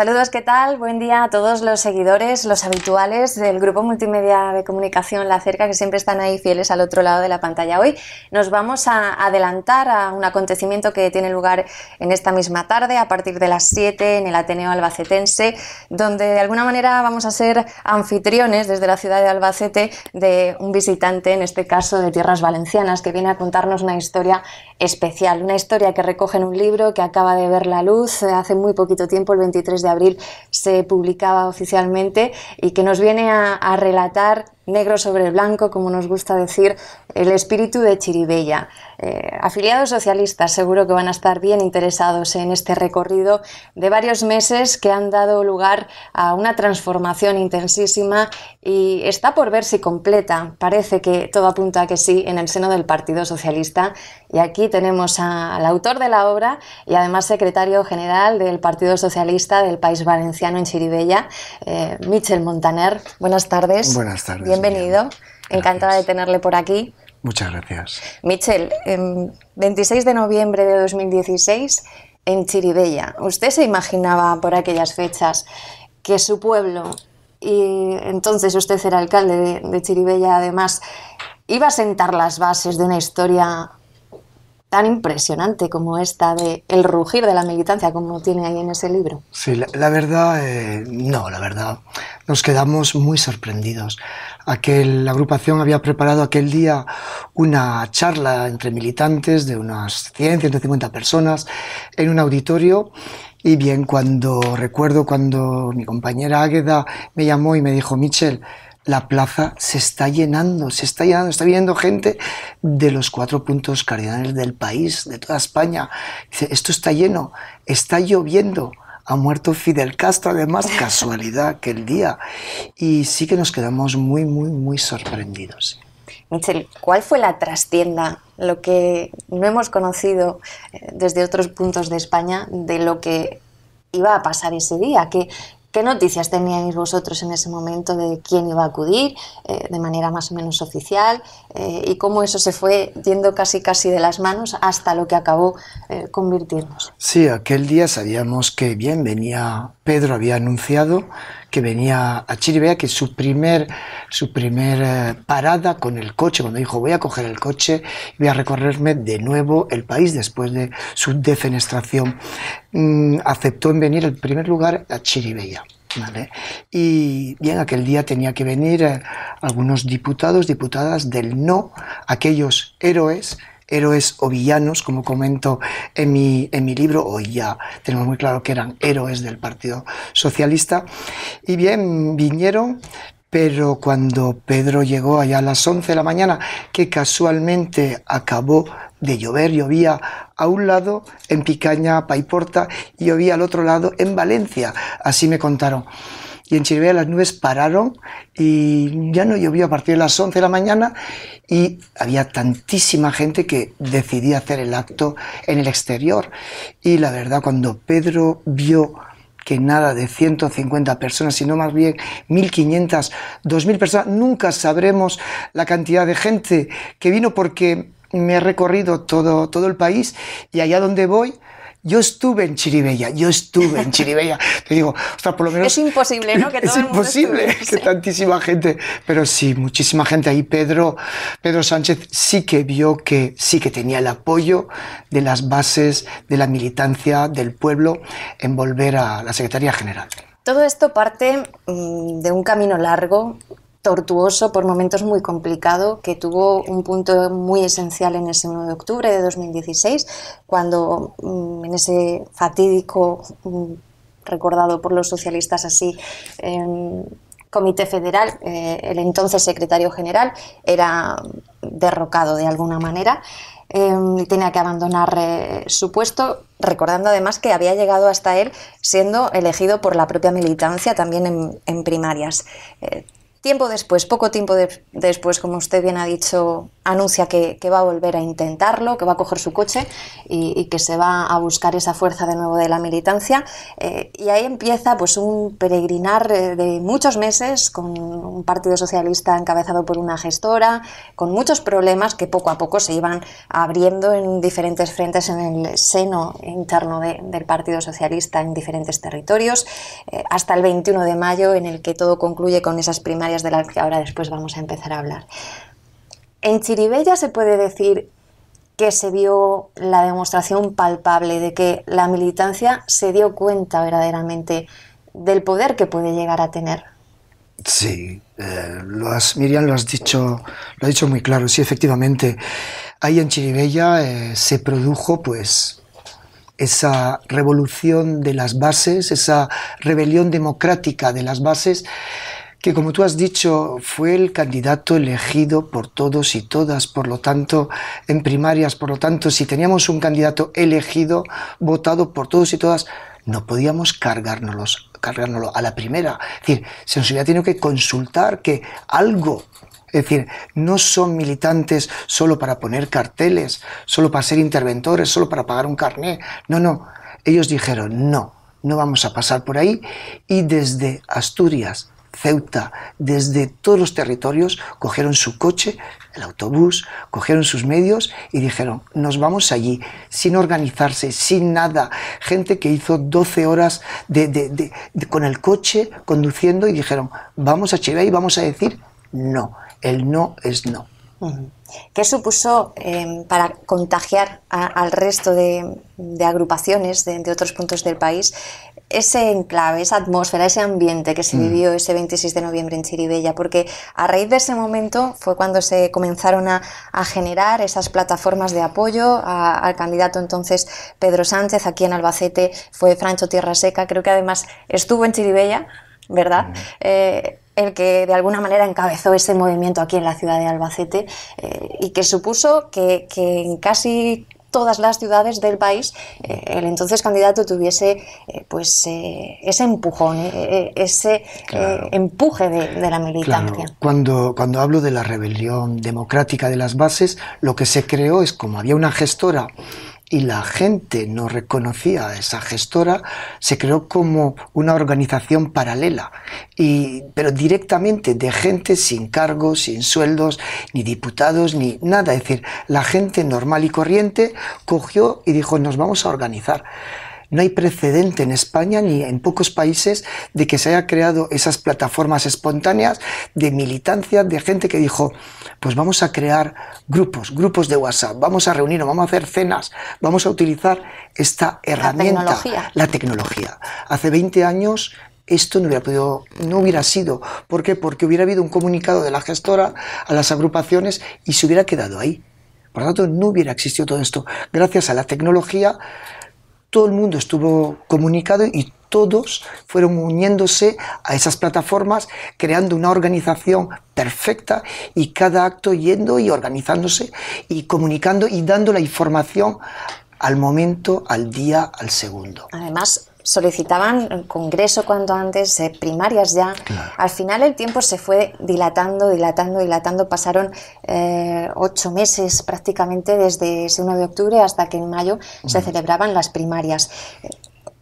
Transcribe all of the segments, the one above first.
Saludos, ¿qué tal? Buen día a todos los seguidores, los habituales del grupo multimedia de comunicación La Cerca, que siempre están ahí fieles al otro lado de la pantalla. Hoy nos vamos a adelantar a un acontecimiento que tiene lugar en esta misma tarde, a partir de las 7, en el Ateneo Albacetense, donde de alguna manera vamos a ser anfitriones desde la ciudad de Albacete de un visitante, en este caso de tierras valencianas, que viene a contarnos una historia especial, una historia que recoge en un libro que acaba de ver la luz eh, hace muy poquito tiempo, el 23 de abril se publicaba oficialmente y que nos viene a, a relatar negro sobre blanco, como nos gusta decir, el espíritu de Chiribella. Eh, afiliados socialistas seguro que van a estar bien interesados en este recorrido de varios meses que han dado lugar a una transformación intensísima y está por ver si completa. Parece que todo apunta a que sí en el seno del Partido Socialista. Y aquí tenemos al autor de la obra y además secretario general del Partido Socialista del País Valenciano en Chiribella, eh, Michel Montaner. Buenas tardes. Buenas tardes bienvenido. Encantada de tenerle por aquí. Muchas gracias. Michel, 26 em, de noviembre de 2016, en Chiribella, ¿usted se imaginaba por aquellas fechas que su pueblo, y entonces usted era alcalde de, de Chiribella además, iba a sentar las bases de una historia tan impresionante como esta de el rugir de la militancia, como tiene ahí en ese libro? Sí, la, verdad, eh, no, la verdad, nos quedamos muy sorprendidos. Aquel, la agrupación había preparado aquel día una charla entre militantes de unas 100, 150 personas en un auditorio y bien, cuando recuerdo cuando mi compañera Águeda me llamó y me dijo, Michel, la plaza se está llenando, se está llenando, está viniendo gente de los cuatro puntos cardinales del país, de toda España. esto está lleno, está lloviendo. Ha muerto Fidel Castro, además, casualidad que el día. Y sí que nos quedamos muy, muy, muy sorprendidos. Michel, ¿cuál fue la trastienda, lo que no hemos conocido eh, desde otros puntos de España de lo que iba a pasar ese día? ¿Qué, ¿Qué noticias teníais vosotros en ese momento de quién iba a acudir eh, de manera más o menos oficial? Eh, y cómo eso se fue yendo casi casi de las manos hasta lo que acabó eh, convirtiéndose. Sí, aquel día sabíamos que bien venía, Pedro había anunciado que venía a Chiribea que su primer, su primer eh, parada con el coche, cuando dijo voy a coger el coche y voy a recorrerme de nuevo el país después de su defenestración, mm, aceptó en venir el primer lugar a Chirivea. ¿vale? Y bien, aquel día tenía que venir eh, algunos diputados, diputadas del no, aquellos héroes héroes o villanos, como comento en mi, en mi libro, hoy ya tenemos muy claro que eran héroes del Partido Socialista. Y bien, vinieron, pero cuando Pedro llegó allá a las 11 de la mañana, que casualmente acabó de llover, llovía a un lado en Picaña, Paiporta, y llovía al otro lado en Valencia, así me contaron. Y en Chirivía las nubes pararon y ya no llovió a partir de las 11 de la mañana y había tantísima gente que decidía hacer el acto en el exterior. Y la verdad, cuando Pedro vio que nada de 150 personas, sino más bien 1.500, 2.000 personas. Nunca sabremos la cantidad de gente que vino porque me he recorrido todo, todo el país y allá donde voy yo estuve en Chiribella, yo estuve en Chiribella. Te digo, hasta por lo menos... Es imposible, ¿no? Que es imposible que tantísima gente, pero sí, muchísima gente ahí. Pedro, Pedro Sánchez sí que vio que sí que tenía el apoyo de las bases, de la militancia, del pueblo, en volver a la Secretaría General. Todo esto parte mm, de un camino largo tortuoso, por momentos muy complicado, que tuvo un punto muy esencial en ese 1 de octubre de 2016, cuando mm, en ese fatídico, mm, recordado por los socialistas así, Comité Federal, eh, el entonces secretario general, era derrocado de alguna manera. Em, y tenía que abandonar eh, su puesto, recordando además que había llegado hasta él siendo elegido por la propia militancia también en, primarias. Eh, Tiempo después, poco tiempo después, como usted bien ha dicho, anuncia que, va a volver a intentarlo, que va a coger su coche y, que se va a buscar esa fuerza de nuevo de la militancia. Eh, y ahí empieza pues, un peregrinar eh, de muchos meses con un partido socialista encabezado por una gestora, con muchos problemas que poco a poco se iban abriendo en diferentes frentes en el seno interno del Partido Socialista en diferentes territorios, eh, hasta el 21 de mayo en el que todo concluye con esas primarias de las que ahora después vamos a empezar a hablar. En Chiribella se puede decir que se vio la demostración palpable de que la militancia se dio cuenta verdaderamente del poder que puede llegar a tener. Sí, eh, lo has, Miriam lo has dicho, lo ha dicho muy claro. Sí, efectivamente, ahí en Chiribella eh, se produjo, pues, esa revolución de las bases, esa rebelión democrática de las bases que como tú has dicho fue el candidato elegido por todos y todas, por lo tanto, en primarias, por lo tanto, si teníamos un candidato elegido, votado por todos y todas, no podíamos cargárnoslo a la primera. Es decir, se nos hubiera tenido que consultar que algo es decir, no son militantes solo para poner carteles, solo para ser interventores, solo para pagar un carné. No, no. Ellos dijeron, no, no vamos a pasar por ahí. Y desde Asturias Ceuta, desde todos los territorios, cogieron su coche, el autobús, cogieron sus medios y dijeron, nos vamos allí, sin organizarse, sin nada. Gente que hizo 12 horas con el coche, conduciendo, y dijeron, vamos a Chile y vamos a decir no. El no es no. ¿Qué supuso em, para contagiar al resto de, agrupaciones de, otros puntos del país ese enclave, esa atmósfera, ese ambiente que se mm. vivió ese 26 de noviembre en Chiribella, porque a raíz de ese momento fue cuando se comenzaron a, generar esas plataformas de apoyo al candidato entonces Pedro Sánchez, aquí en Albacete fue Francho Tierra Seca, creo que además estuvo en Chiribella, ¿verdad? Mm. Eh, el que de alguna manera encabezó ese movimiento aquí en la ciudad de Albacete eh, y que supuso que, que en casi todas las ciudades del país, eh, el entonces candidato tuviese eh, pues eh, ese empujón, ese empuje de, la militancia. Cuando, cuando hablo de la rebelión democrática de las bases, lo que se creó es como había una gestora y la gente no reconocía a esa gestora, se creó como una organización paralela, y, pero directamente de gente sin cargos, sin sueldos, ni diputados, ni nada. Es decir, la gente normal y corriente cogió y dijo, nos vamos a organizar. No hay precedente en España ni en pocos países de que se haya creado esas plataformas espontáneas de militancia, de gente que dijo, pues vamos a crear grupos, grupos de WhatsApp, vamos a reunirnos, vamos a hacer cenas, vamos a utilizar esta herramienta, la tecnología. Hace 20 años esto no hubiera podido, no hubiera sido. ¿Por qué? Porque hubiera habido un comunicado de la gestora a las agrupaciones y se hubiera quedado ahí. Por lo tanto, no hubiera existido todo esto. Gracias a la tecnología todo el mundo estuvo comunicado y todos fueron uniéndose a esas plataformas, creando una organización perfecta y cada acto yendo y organizándose y comunicando y dando la información al momento, al día, al segundo. Además, solicitaban congreso cuanto antes, eh, primarias ya. Al final el tiempo se fue dilatando, dilatando, dilatando. Pasaron eh, ocho meses prácticamente desde ese 1 de octubre hasta que en mayo se celebraban las primarias.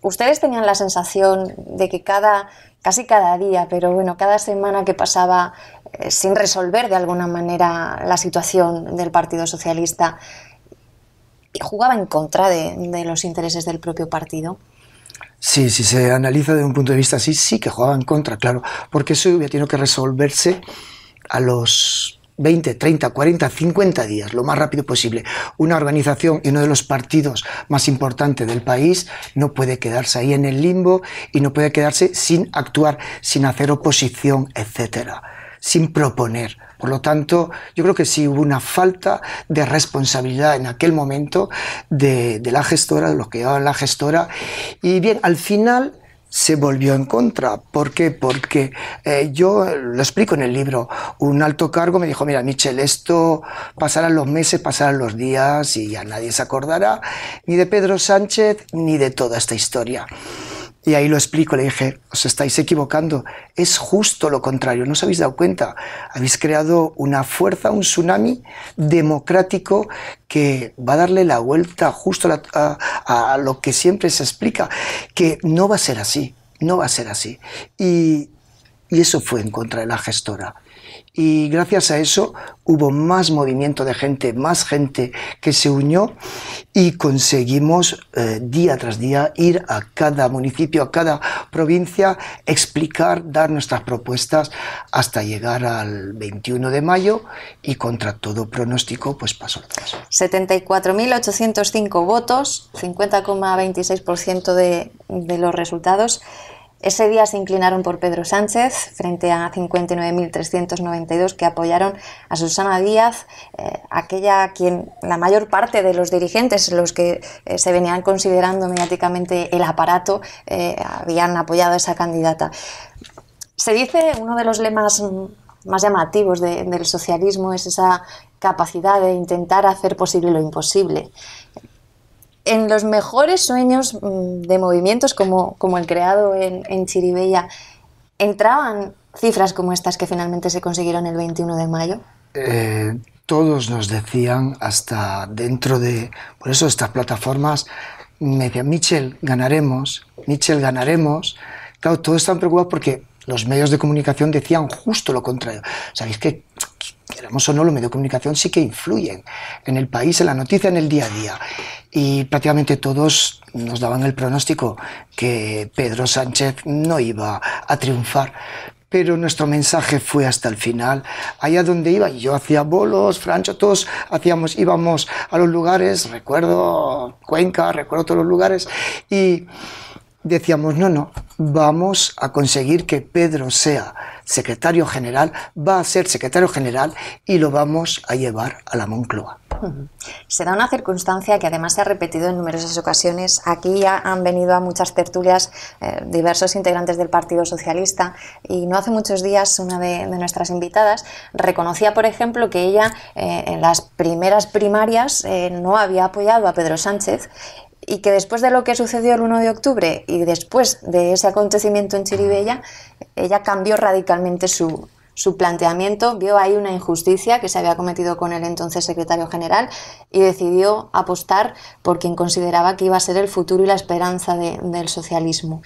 ¿Ustedes tenían la sensación de que cada, casi cada día, pero bueno, cada semana que pasaba eh, sin resolver de alguna manera la situación del Partido Socialista, jugaba en contra de los intereses del propio partido? Sí, si se analiza desde un punto de vista así, sí que jugaba en contra, claro, porque eso hubiera tenido que resolverse a los 20, 30, 40, 50 días, lo más rápido posible. Una organización y uno de los partidos más importantes del país no puede quedarse ahí en el limbo y no puede quedarse sin actuar, sin hacer oposición, etcétera, sin proponer por lo tanto, yo creo que sí hubo una falta de responsabilidad en aquel momento de, la gestora, de los que llevaban la gestora. Y bien, al final se volvió en contra. ¿Por qué? Porque eh, yo lo explico en el libro. Un alto cargo me dijo, mira, Michel, esto pasarán los meses, pasarán los días y ya nadie se acordará ni de Pedro Sánchez ni de toda esta historia. Y ahí lo explico, le dije, os estáis equivocando, es justo lo contrario, no os habéis dado cuenta, habéis creado una fuerza, un tsunami democrático que va a darle la vuelta justo a, lo que siempre se explica, que no va a ser así, no va a ser así. y eso fue en contra de la gestora. Y gracias a eso hubo más movimiento de gente, más gente que se unió y conseguimos eh, día tras día ir a cada municipio, a cada provincia, explicar, dar nuestras propuestas hasta llegar al 21 de mayo y contra todo pronóstico pues pasó lo 74.805 votos, 50,26% de los resultados. Ese día se inclinaron por Pedro Sánchez frente a 59.392 que apoyaron a Susana Díaz, eh, aquella a quien la mayor parte de los dirigentes, los que eh, se venían considerando mediáticamente el aparato, eh, habían apoyado a esa candidata. Se dice uno de los lemas más llamativos del socialismo es esa capacidad de intentar hacer posible lo imposible en los mejores sueños mm, de movimientos como, como el creado en, Chiribella, ¿entraban cifras como estas que finalmente se consiguieron el 21 de mayo? Eh, todos nos decían, hasta dentro de, por eso estas plataformas, me decían, Michel, ganaremos, Michel, ganaremos. Claro, todos están preocupados porque los medios de comunicación decían justo lo contrario. Sabéis que queramos o no, los medios de comunicación sí que influyen en el país, en la noticia, en el día a día. Y prácticamente todos nos daban el pronóstico que Pedro Sánchez no iba a triunfar. Pero nuestro mensaje fue hasta el final, allá donde iba. Yo hacía bolos, Francho, todos hacíamos, íbamos a los lugares, recuerdo Cuenca, recuerdo todos los lugares. Y decíamos, no, no, vamos a conseguir que Pedro sea secretario general, va a ser secretario general y lo vamos a llevar a la Moncloa. Se da una circunstancia que además se ha repetido en numerosas ocasiones. Aquí ya han venido a muchas tertulias eh, diversos integrantes del Partido Socialista y no hace muchos días una de, nuestras invitadas reconocía, por ejemplo, que ella eh, en las primeras primarias eh, no había apoyado a Pedro Sánchez y que después de lo que sucedió el 1 de octubre y después de ese acontecimiento en Chiribella, ella cambió radicalmente su, su planteamiento, vio ahí una injusticia que se había cometido con el entonces secretario general y decidió apostar por quien consideraba que iba a ser el futuro y la esperanza del socialismo.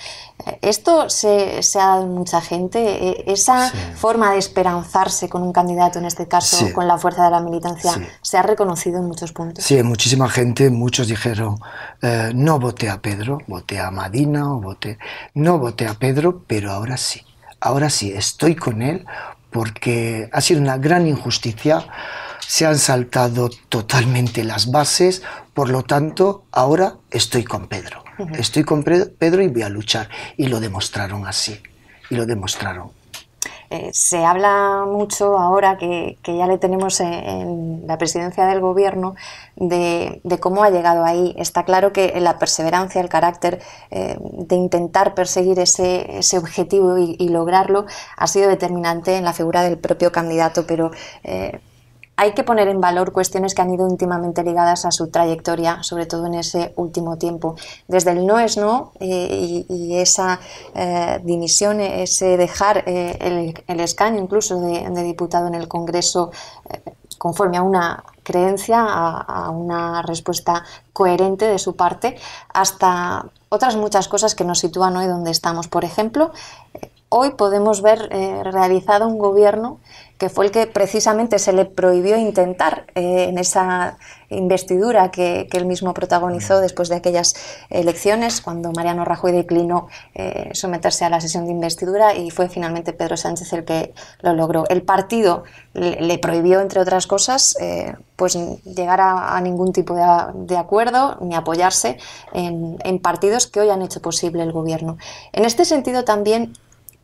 Eh, esto se, ha dado en mucha gente, eh, esa forma de esperanzarse con un candidato, en este caso con la fuerza de la militancia, se ha reconocido en muchos puntos. Sí, muchísima gente, muchos dijeron, eh, no voté a Pedro, voté a Madina, o no voté a Pedro, pero ahora sí, ahora sí, estoy con él porque ha sido una gran injusticia, se han saltado totalmente las bases, por lo tanto, ahora estoy con Pedro. Estoy con Pedro y voy a luchar. Y lo demostraron así, y lo demostraron. Eh, se habla mucho ahora que, ya le tenemos en, la presidencia del gobierno de, cómo ha llegado ahí. Está claro que la perseverancia, el carácter eh, de intentar perseguir ese, objetivo y, y, lograrlo ha sido determinante en la figura del propio candidato, pero eh, hay que poner en valor cuestiones que han ido íntimamente ligadas a su trayectoria, sobre todo en ese último tiempo. Desde el no es no eh, y, esa eh, dimisión, ese dejar eh, el, escaño incluso de, diputado en el Congreso conforme a una creencia, a una respuesta coherente de su parte, hasta otras muchas cosas que nos sitúan hoy donde estamos. Por ejemplo, hoy podemos ver eh, realizado un gobierno que fue el que precisamente se le prohibió intentar eh, en esa investidura que, él mismo protagonizó después de aquellas elecciones, cuando Mariano Rajoy declinó eh, someterse a la sesión de investidura y fue finalmente Pedro Sánchez el que lo logró. El partido le, prohibió, entre otras cosas, pues llegar a, ningún tipo de, acuerdo ni apoyarse en partidos que hoy han hecho posible el gobierno. En este sentido también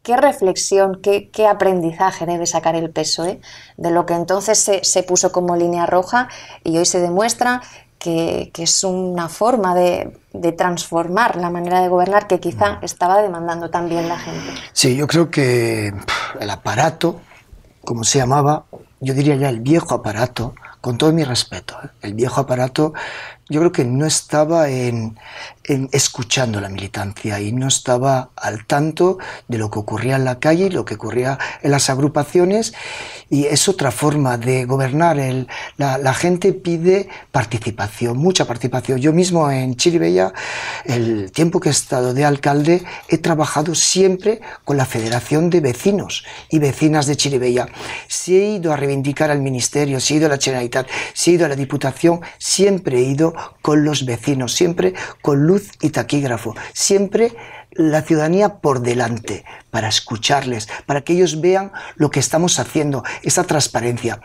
qué reflexión, qué, aprendizaje debe sacar el PSOE ¿eh? de lo que entonces se, puso como línea roja y hoy se demuestra que, es una forma de, de, transformar la manera de gobernar que quizá mm. estaba demandando también la gente. Sí, yo creo que el aparato, como se llamaba, yo diría ya el viejo aparato, con todo mi respeto, ¿eh? el viejo aparato yo creo que no estaba en, escuchando la militancia y no estaba al tanto de lo que ocurría en la calle y lo que ocurría en las agrupaciones. Y es otra forma de gobernar. El, la, gente pide participación, mucha participación. Yo mismo en Chiribella, el tiempo que he estado de alcalde, he trabajado siempre con la Federación de Vecinos y Vecinas de Chiribella. Si he ido a reivindicar al Ministerio, si he ido a la Generalitat, si he ido a la Diputación, siempre he ido con los vecinos, siempre con luz y taquígrafo. Siempre la ciudadanía por delante, para escucharles, para que ellos vean lo que estamos haciendo, esa transparencia.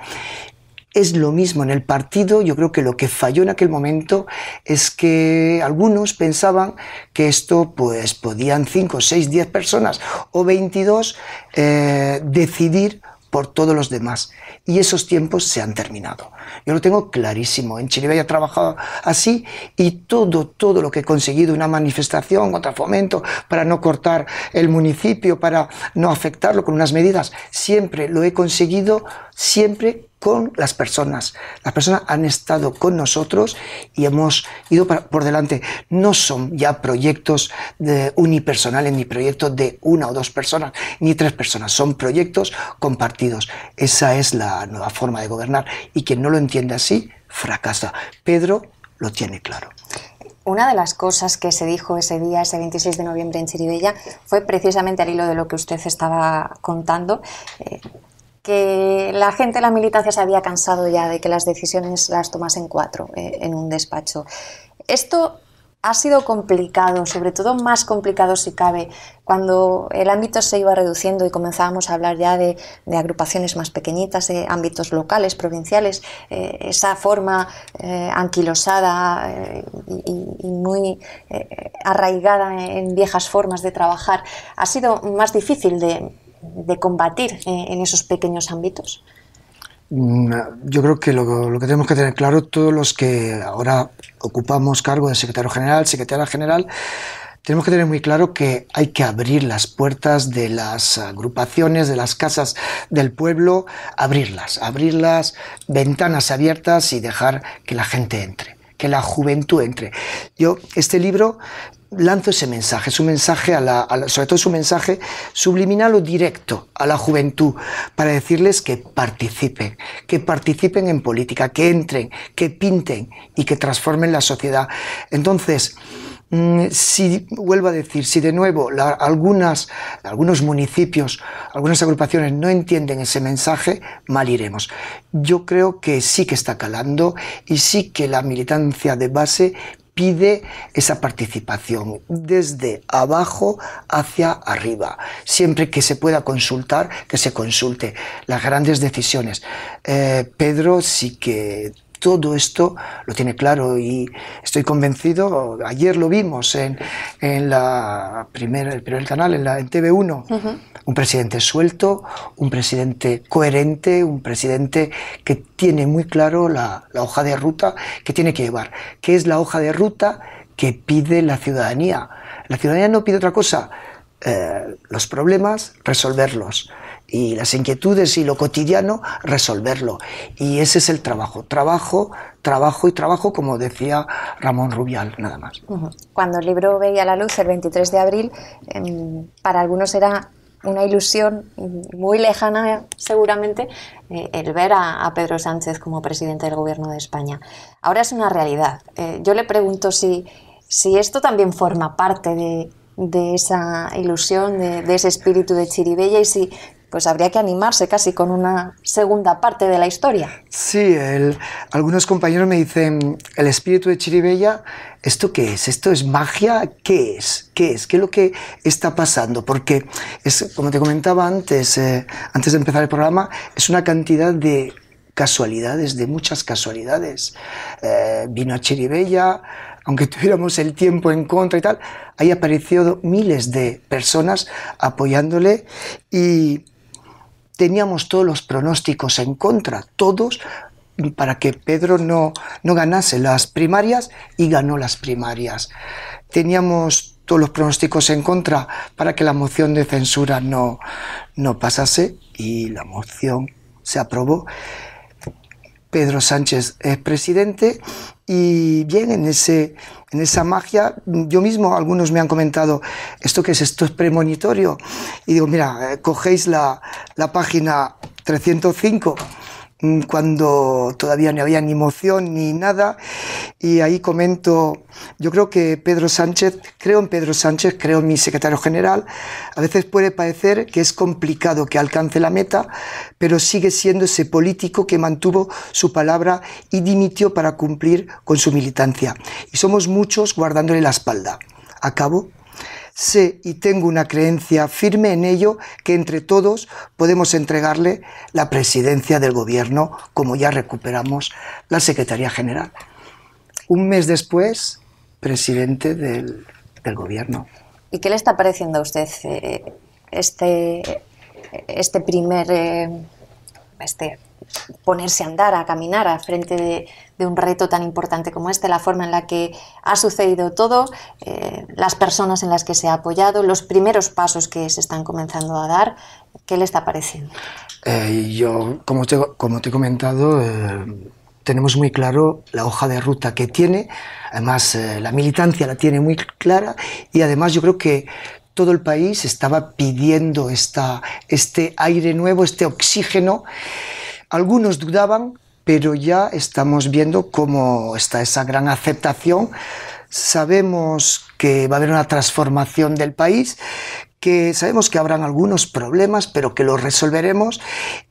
Es lo mismo en el partido, yo creo que lo que falló en aquel momento es que algunos pensaban que esto pues podían 5, 6, 10 personas o 22 eh, decidir por todos los demás. Y esos tiempos se han terminado. Yo lo tengo clarísimo. En Chile he trabajado así y todo, todo lo que he conseguido, una manifestación otro fomento, para no cortar el municipio, para no afectarlo con unas medidas, siempre lo he conseguido, siempre con las personas. Las personas han estado con nosotros y hemos ido por delante. No son ya proyectos unipersonales ni proyectos de una o dos personas ni tres personas. Son proyectos compartidos. Esa es la nueva forma de gobernar y quien no lo entiende así fracasa. Pedro lo tiene claro. Una de las cosas que se dijo ese día, ese 26 de noviembre en Chiribella, fue precisamente al hilo de lo que usted estaba contando. Eh, que la gente la militancia se había cansado ya de que las decisiones las tomasen cuatro eh, en un despacho. Esto ha sido complicado, sobre todo más complicado si cabe, cuando el ámbito se iba reduciendo y comenzábamos a hablar ya de, agrupaciones más pequeñitas, de ámbitos locales, provinciales, eh, esa forma eh, anquilosada y, muy arraigada en viejas formas de trabajar, ha sido más difícil de, de combatir eh, en esos pequeños ámbitos? Mm, yo creo que lo, que tenemos que tener claro todos los que ahora ocupamos cargo de secretario general, secretaria general, tenemos que tener muy claro que hay que abrir las puertas de las agrupaciones, de las casas del pueblo, abrirlas, abrirlas, ventanas abiertas y dejar que la gente entre, que la juventud entre. Yo, este libro lanzo ese mensaje, su mensaje, a la, sobre todo su mensaje subliminal o directo a la juventud, para decirles que participen, que participen en política, que entren, que pinten y que transformen la sociedad. Entonces, mm, si vuelvo a decir, si de nuevo algunas, algunos municipios, algunas agrupaciones no entienden ese mensaje, mal iremos. Yo creo que sí que está calando y sí que la militancia de base pide esa participación desde abajo hacia arriba. Siempre que se pueda consultar, que se consulte las grandes decisiones. Eh, Pedro sí que todo esto lo tiene claro y estoy convencido, ayer lo vimos en, el primer canal, en, la, TV1, un presidente suelto, un presidente coherente, un presidente que tiene muy claro la, hoja de ruta que tiene que llevar, que es la hoja de ruta que pide la ciudadanía. La ciudadanía no pide otra cosa, eh, los problemas, resolverlos y las inquietudes y lo cotidiano, resolverlo. Y ese es el trabajo, trabajo, trabajo y trabajo, como decía Ramón Rubial, nada más. Cuando el libro veía la luz el 23 de abril, em, para algunos era una ilusión muy lejana, seguramente, eh, el ver a, Pedro Sánchez como presidente del Gobierno de España. Ahora es una realidad. Eh, yo le pregunto si, si esto también forma parte de, de esa ilusión, de, de, ese espíritu de Chiribella y si pues habría que animarse casi con una segunda parte de la historia. Sí, algunos compañeros me dicen, el espíritu de Chiribella, ¿esto qué es? ¿Esto es magia? ¿Qué es? ¿Qué es? ¿Qué es lo que está pasando? Porque, es, como te comentaba antes, eh, antes de empezar el programa, es una cantidad de casualidades, de muchas casualidades. Eh, vino a Chiribella, aunque tuviéramos el tiempo en contra y tal, ahí apareció miles de personas apoyándole y teníamos todos los pronósticos en contra, todos para que Pedro no, no ganase las primarias y ganó las primarias. Teníamos todos los pronósticos en contra para que la moción de censura no, no pasase y la moción se aprobó. Pedro Sánchez es presidente y bien en ese en esa magia, yo mismo, algunos me han comentado, ¿esto qué es? ¿Esto es premonitorio? Y digo, mira, eh, cogéis la, la página 305 Mm, cuando todavía no había ni emoción ni nada. Y ahí comento, yo creo que Pedro Sánchez, creo en Pedro Sánchez, creo en mi secretario general, a veces puede parecer que es complicado que alcance la meta, pero sigue siendo ese político que mantuvo su palabra y dimitió para cumplir con su militancia. Y somos muchos guardándole la espalda. Acabo sé y tengo una creencia firme en ello que entre todos podemos entregarle la presidencia del gobierno, como ya recuperamos la Secretaría General. Un mes después, presidente del, gobierno. ¿Y qué le está pareciendo a usted eh, este, este primer... Eh, este ponerse a andar, a caminar a frente de, un reto tan importante como este, la forma en la que ha sucedido todo, eh, las personas en las que se ha apoyado, los primeros pasos que se están comenzando a dar, ¿qué le está pareciendo? Eh, yo, como te, como te he comentado, eh, tenemos muy claro la hoja de ruta que tiene, además la militancia la tiene muy clara y además yo creo que todo el país estaba pidiendo esta, este aire nuevo, este oxígeno algunos dudaban, pero ya estamos viendo cómo está esa gran aceptación. Sabemos que va a haber una transformación del país, que sabemos que habrán algunos problemas, pero que los resolveremos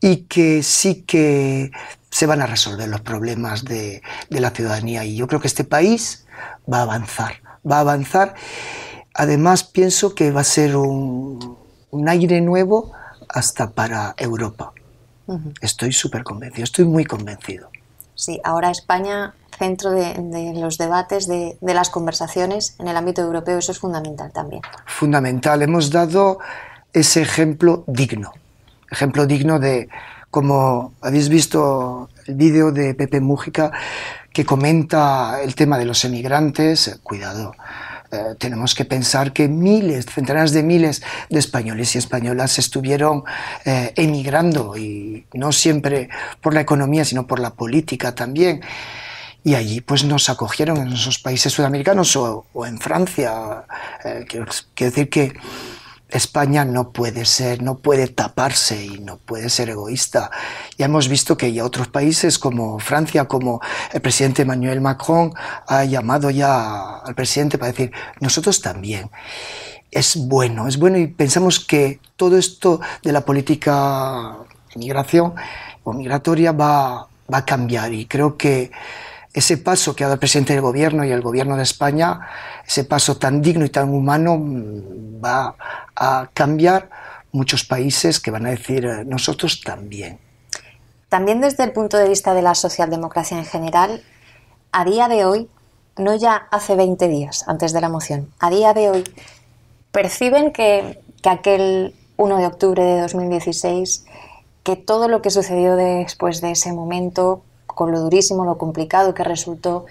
y que sí que se van a resolver los problemas de, la ciudadanía. Y yo creo que este país va a avanzar, va a avanzar. Además, pienso que va a ser un aire nuevo hasta para Europa. Estoy súper convencido, estoy muy convencido. Sí, ahora España, centro de, los debates, de, las conversaciones en el ámbito europeo, eso es fundamental también. Fundamental, hemos dado ese ejemplo digno, ejemplo digno de, como habéis visto el vídeo de Pepe Mújica, que comenta el tema de los emigrantes, cuidado, eh, tenemos que pensar que miles, centenas de miles de españoles y españolas estuvieron eh, emigrando, y no siempre por la economía, sino por la política también. Y allí pues nos acogieron en esos países sudamericanos o, en Francia. Eh, quiero decir que España no puede ser, no puede taparse y no puede ser egoísta. Ya hemos visto que ya otros países como Francia, como el presidente Emmanuel Macron, ha llamado ya al presidente para decir, nosotros también. Es bueno, es bueno y pensamos que todo esto de la política de migración o migratoria va, va a cambiar y creo que ese paso que ha dado el presidente del gobierno y el gobierno de España, ese paso tan digno y tan humano, mm, va a cambiar muchos países que van a decir eh, nosotros también. También desde el punto de vista de la socialdemocracia en general, a día de hoy, no ya hace 20 días antes de la moción, a día de hoy, ¿perciben que, que aquel 1 de octubre de 2016, que todo lo que sucedió después de ese momento con lo durísimo, lo complicado que resultó,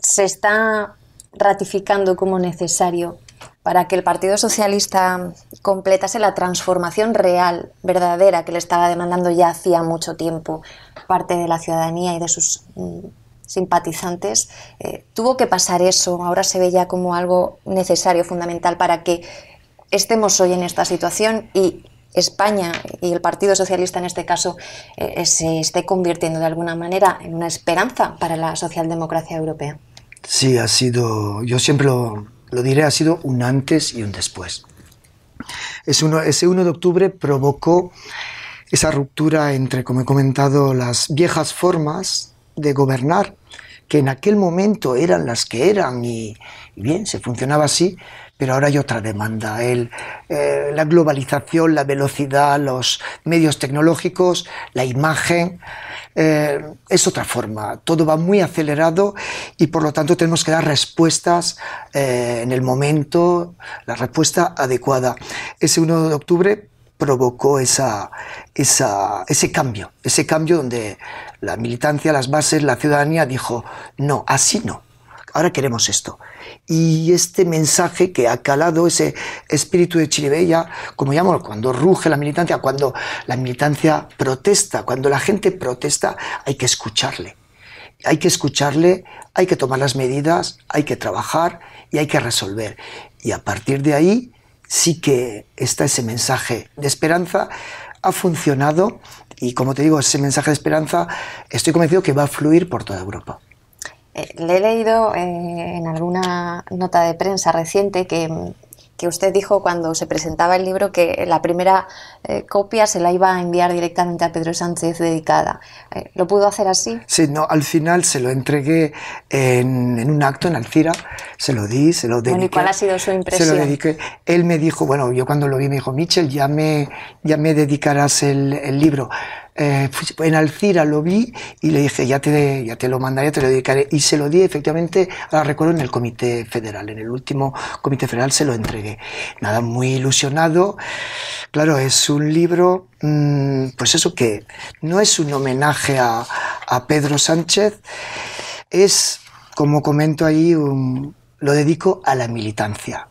se está ratificando como necesario para que el Partido Socialista completase la transformación real, verdadera, que le estaba demandando ya hacía mucho tiempo parte de la ciudadanía y de sus mm, simpatizantes. Eh, tuvo que pasar eso, ahora se ve ya como algo necesario, fundamental, para que estemos hoy en esta situación y España y el Partido Socialista en este caso eh, se esté convirtiendo de alguna manera en una esperanza para la socialdemocracia europea. Sí, ha sido, yo siempre lo, diré, ha sido un antes y un después. ese 1 de octubre provocó esa ruptura entre, como he comentado, las viejas formas de gobernar, que en aquel momento eran las que eran y bien, se funcionaba así, pero ahora hay otra demanda, eh, la globalización, la velocidad, los medios tecnológicos, la imagen, eh, es otra forma. Todo va muy acelerado y por lo tanto tenemos que dar respuestas eh, en el momento, la respuesta adecuada. Ese 1 de octubre provocó ese cambio, ese cambio donde la militancia, las bases, la ciudadanía dijo, no, así no ahora queremos esto. Y este mensaje que ha calado ese espíritu de Chiribella, como llamo, cuando ruge la militancia, cuando la militancia protesta, cuando la gente protesta, hay que escucharle. Hay que escucharle, hay que tomar las medidas, hay que trabajar y hay que resolver. Y a partir de ahí sí que está ese mensaje de esperanza. Ha funcionado y como te digo, ese mensaje de esperanza estoy convencido que va a fluir por toda Europa. Eh, le he leído eh, en alguna nota de prensa reciente que, que, usted dijo cuando se presentaba el libro que la primera eh, copia se la iba a enviar directamente a Pedro Sánchez dedicada. ¿Lo pudo hacer así? Sí, no, al final se lo entregué en, un acto en Alcira, se lo di, se lo dediqué. cuál ha sido su impresión? Se lo dediqué. Él me dijo, bueno, yo cuando lo vi me dijo, Michel, ya me, ya me dedicarás el, el libro eh, pues, en Alcira lo vi y le dije, ya te, ya te lo mandaré, te lo dedicaré. Y se lo di efectivamente, ahora recuerdo, en el Comité Federal, en el último Comité Federal se lo entregué. Nada, muy ilusionado. Claro, es un libro, mm, pues eso que no es un homenaje a, Pedro Sánchez, es, como comento ahí, lo dedico a la militancia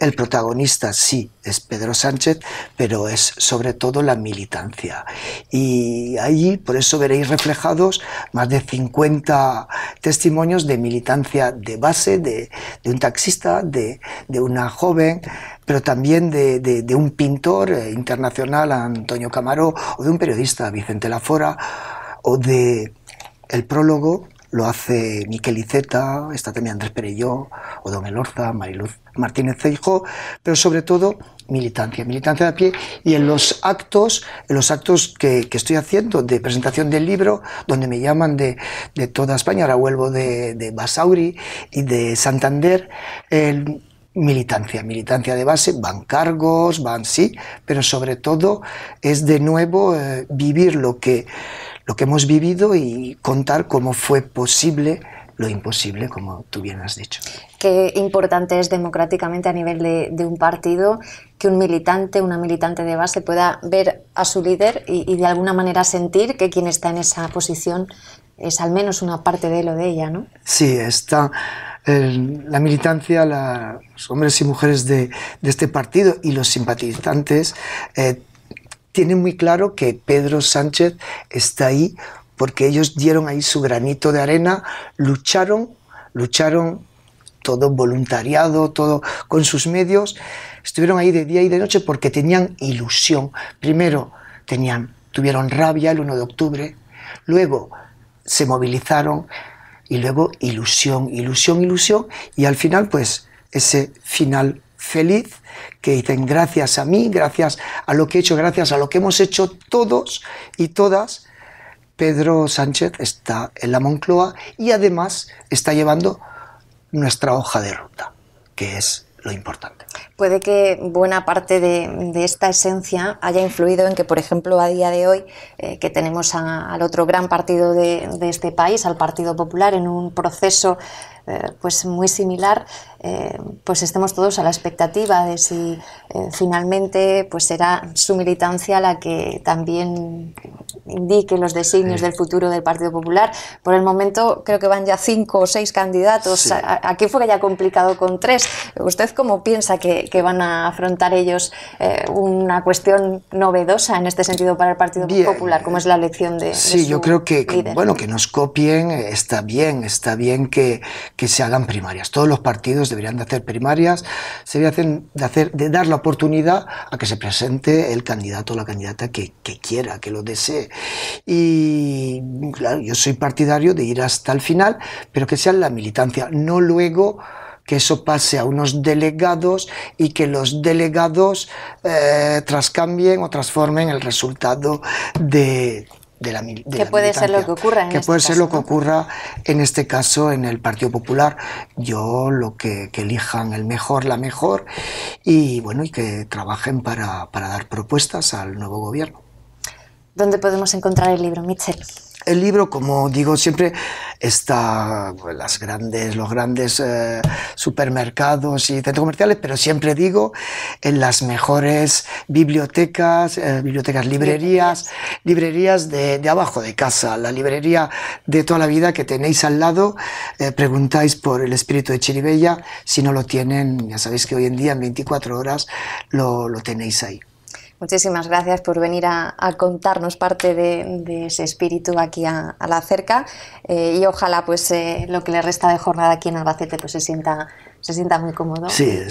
el protagonista sí es Pedro Sánchez, pero es sobre todo la militancia. Y ahí, por eso veréis reflejados más de 50 testimonios de militancia de base, de, un taxista, de, una joven, pero también de, un pintor eh, internacional, Antonio Camaró, o de un periodista, Vicente Lafora, o de el prólogo lo hace Miquel Iceta, está también Andrés Perelló, Don Elorza, Mariluz Martínez Ceijo, pero sobre todo militancia, militancia de a pie y en los actos, en los actos que, estoy haciendo de presentación del libro, donde me llaman de, toda España, ahora vuelvo de, Basauri y de Santander, militancia, militancia de base, van cargos, van sí, pero sobre todo es de nuevo eh, vivir lo que lo que hemos vivido y contar cómo fue posible lo imposible, como tú bien has dicho. Qué importante es democráticamente a nivel de, un partido que un militante, una militante de base pueda ver a su líder y, de alguna manera sentir que quien está en esa posición es al menos una parte de él o de ella, ¿no? Sí, está eh, la militancia, los hombres y mujeres de, este partido y los simpatizantes eh, tienen muy claro que Pedro Sánchez está ahí porque ellos dieron ahí su granito de arena, lucharon, lucharon todo voluntariado, todo con sus medios, estuvieron ahí de día y de noche porque tenían ilusión. Primero tenían, tuvieron rabia el 1 de octubre, luego se movilizaron y luego ilusión, ilusión, ilusión y al final pues ese final feliz, que dicen gracias a mí, gracias a lo que he hecho, gracias a lo que hemos hecho todos y todas, Pedro Sánchez está en la Moncloa y además está llevando nuestra hoja de ruta, que es lo importante. Puede que buena parte de, esta esencia haya influido en que, por ejemplo, a día de hoy, eh, que tenemos al otro gran partido de, este país, al Partido Popular, en un proceso eh, pues muy similar, eh, pues estemos todos a la expectativa de si eh, finalmente pues será su militancia la que también indique los designios del futuro del Partido Popular. Por el momento creo que van ya cinco o seis candidatos. Aquí fue ya complicado con tres. ¿Usted cómo piensa que, van a afrontar ellos eh, una cuestión novedosa en este sentido para el Partido Popular, como es la elección de... Sí, yo creo que, bueno, que nos copien está bien, está bien que, que se hagan primarias. Todos los partidos deberían de hacer primarias, se deberían de, hacer, de dar la oportunidad a que se presente el candidato o la candidata que quiera, que lo desee. Y claro, yo soy partidario de ir hasta el final, pero que sea la militancia, no luego que eso pase a unos delegados y que los delegados eh, trascambien o transformen el resultado de, la, militancia. que puede ser lo que ocurra en que este puede caso, ser lo que ocurra en este caso en el Partido Popular yo lo que, elijan el mejor la mejor y bueno y que trabajen para dar propuestas al nuevo gobierno ¿Dónde podemos encontrar el libro, Mitchell? El libro, como digo siempre, está en pues, las grandes, los grandes eh, supermercados y centros comerciales, pero siempre digo en las mejores bibliotecas, eh, bibliotecas, librerías, librerías de, abajo de casa, la librería de toda la vida que tenéis al lado. Eh, preguntáis por el espíritu de Chiribella, si no lo tienen, ya sabéis que hoy en día en 24 horas lo, lo tenéis ahí. Muchísimas gracias por venir a, contarnos parte de, ese espíritu aquí a, la cerca eh, y ojalá pues eh, lo que le resta de jornada aquí en Albacete pues se sienta se sienta muy cómodo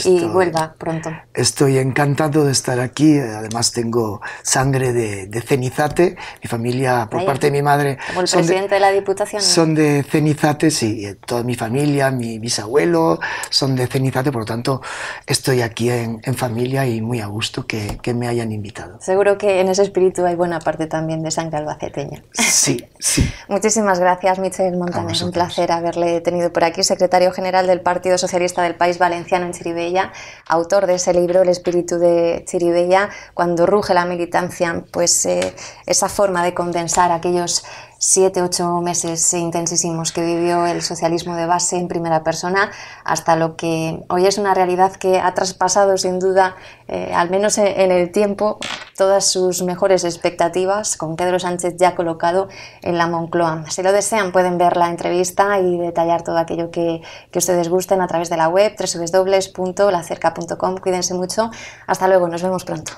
y vuelva pronto. Estoy encantado de estar aquí. Además, tengo sangre de, de Cenizate. Mi familia, por parte de mi madre. son presidente de, la Diputación. Son de Cenizate, sí. Eh, toda mi familia, mi bisabuelo, son de Cenizate. Por lo tanto, estoy aquí en, familia y muy a gusto que, que, me hayan invitado. Seguro que en ese espíritu hay buena parte también de sangre albaceteña. Sí, sí. Muchísimas gracias, Michel es Un placer haberle tenido por aquí, secretario general del Partido Socialista del país valenciano en Chiribella, autor de ese libro El espíritu de Chiribella, cuando ruge la militancia, pues eh, esa forma de condensar aquellos siete, ocho meses intensísimos que vivió el socialismo de base en primera persona hasta lo que hoy es una realidad que ha traspasado sin duda, eh, al menos en, el tiempo, todas sus mejores expectativas, con Pedro Sánchez ya colocado en la Moncloa. Si lo desean pueden ver la entrevista y detallar todo aquello que, que ustedes gusten a través de la web www.lacerca.com. Cuídense mucho. Hasta luego, nos vemos pronto.